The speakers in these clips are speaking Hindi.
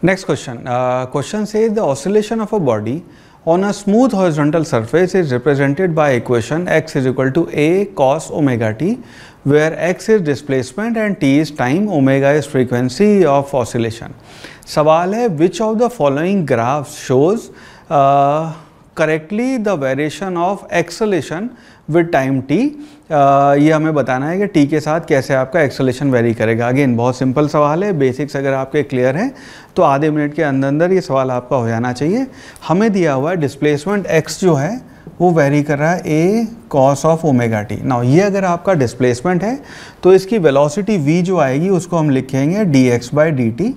Next question. Uh, question says the oscillation of a body on a smooth horizontal surface is represented by equation x is equal to a cos omega t where x is displacement and t is time, omega is frequency of oscillation. सवाल है which of the following graphs shows uh, correctly the variation of acceleration with time T ये हमें बताना है कि टी के साथ कैसे आपका एक्सलेशन वेरी करेगा अगेन बहुत सिंपल सवाल है बेसिक्स अगर आपके क्लियर हैं तो आधे मिनट के अंदर अंदर ये सवाल आपका हो जाना चाहिए हमें दिया हुआ है डिस्प्लेसमेंट एक्स जो है वो वेरी कर रहा है A cos of omega T now ये अगर आपका डिस्प्लेसमेंट है तो इसकी वेलोसिटी वी जो आएगी उसको हम लिखेंगे D X by D T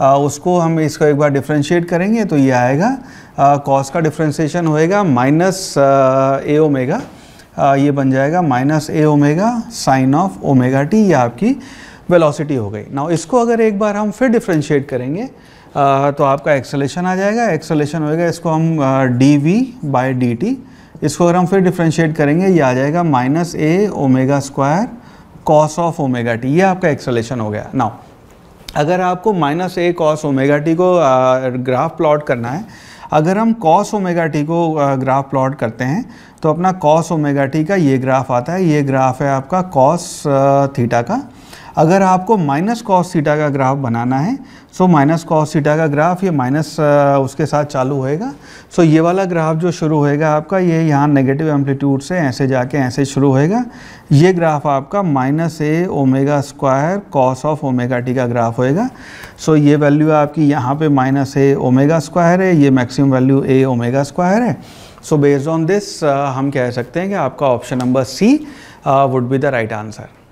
आ, उसको हम इसको एक बार डिफ्रेंशिएट करेंगे तो ये आएगा कॉस का डिफ्रेंशिएशन होएगा माइनस ए ओमेगा ये बन जाएगा minus A omega sine of omega T ये आपकी वेलोसिटी हो गई नाउ इसको अगर एक बार हम फिर डिफ्रेंशिएट करेंगे आ, तो आपका एक्सलेशन आ जाएगा एक्सलेशन होएगा इसको हम D V by D T इसको अगर हम फिर डिफ्रेंशिएट करेंगे ये आ जाएगा minus A omega square cos of omega T ये आपका एक्सलेशन हो गया नाउ अगर आपको minus A cos omega T को ग्राफ प्लॉट करना है अगर हम कॉस ओमेगा टी को ग्राफ प्लॉट करते हैं तो अपना कॉस ओमेगा टी का ये ग्राफ आता है ये ग्राफ है आपका कॉस थीटा का अगर आपको माइनस कॉस सीटा का ग्राफ बनाना है सो माइनस कॉस सीटा का ग्राफ ये माइनस उसके साथ चालू होएगा सो ये वाला ग्राफ जो शुरू होएगा आपका ये यहाँ नेगेटिव एम्पलीट्यूड से ऐसे जाके ऐसे शुरू होएगा ये ग्राफ आपका minus A omega square cos of omega T का ग्राफ होएगा सो ये वैल्यू आपकी यहाँ पर माइनस ए ओमेगा स्क्वायर है ये maximum value A omega square है सो बेस्ड ऑन दिस हम कह सकते हैं कि आपका option number C would be the right answer